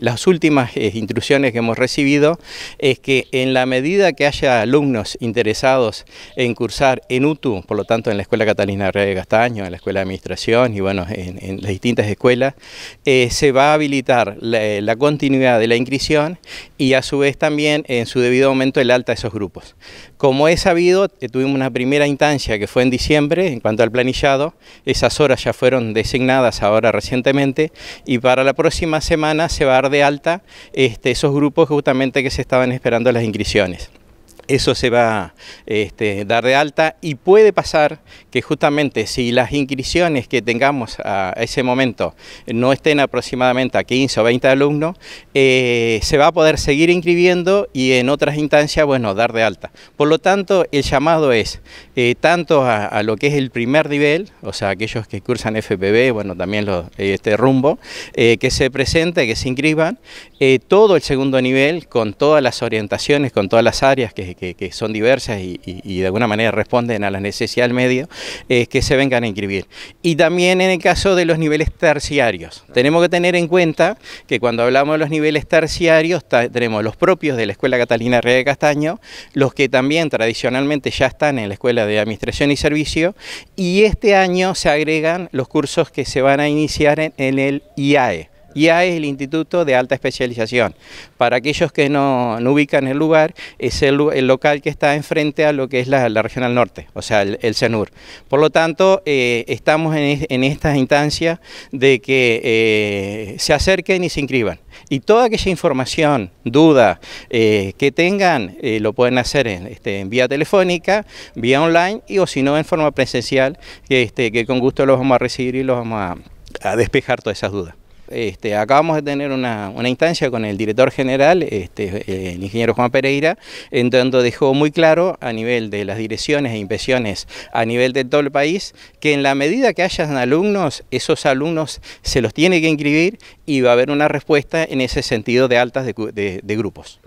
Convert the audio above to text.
Las últimas eh, instrucciones que hemos recibido es que en la medida que haya alumnos interesados en cursar en UTU, por lo tanto en la Escuela Catalina Rey de Castaño, en la Escuela de Administración y bueno, en, las distintas escuelas, eh, se va a habilitar eh, la, continuidad de la inscripción y a su vez también en su debido momento el alta de esos grupos. Como es sabido, tuvimos una primera instancia que fue en diciembre en cuanto al planillado, esas horas ya fueron designadas ahora recientemente y para la próxima semana se va a de alta este, esos grupos justamente que se estaban esperando las inscripciones eso se va a este, dar de alta y puede pasar que justamente si las inscripciones que tengamos a ese momento no estén aproximadamente a 15 o 20 alumnos, eh, se va a poder seguir inscribiendo y en otras instancias, bueno, dar de alta. Por lo tanto, el llamado es eh, tanto a, lo que es el primer nivel, o sea, aquellos que cursan FPB, bueno, también este rumbo, eh, que se presente, que se inscriban, todo el segundo nivel con todas las orientaciones, con todas las áreas que eh, que, son diversas y, de alguna manera responden a las necesidades del medio, es que se vengan a inscribir. Y también en el caso de los niveles terciarios. Tenemos que tener en cuenta que cuando hablamos de los niveles terciarios, tenemos los propios de la Escuela Catalina Rey de Castaño, los que también tradicionalmente ya están en la Escuela de Administración y Servicio, y este año se agregan los cursos que se van a iniciar en, en el IAE ya es el Instituto de Alta Especialización. Para aquellos que no, ubican el lugar, es el, local que está enfrente a lo que es la, Regional Norte, o sea, el, CENUR. Por lo tanto, eh, estamos en, esta instancia de que eh, se acerquen y se inscriban. Y toda aquella información, duda eh, que tengan, lo pueden hacer este, en, vía telefónica, vía online y o si no en forma presencial, que, este, con gusto los vamos a recibir y los vamos a despejar todas esas dudas. Este, acabamos de tener una, instancia con el director general, este, el ingeniero Juan Pereira, en donde dejó muy claro a nivel de las direcciones e impresiones a nivel de todo el país que en la medida que hayan alumnos, esos alumnos se los tiene que inscribir y va a haber una respuesta en ese sentido de altas de, grupos.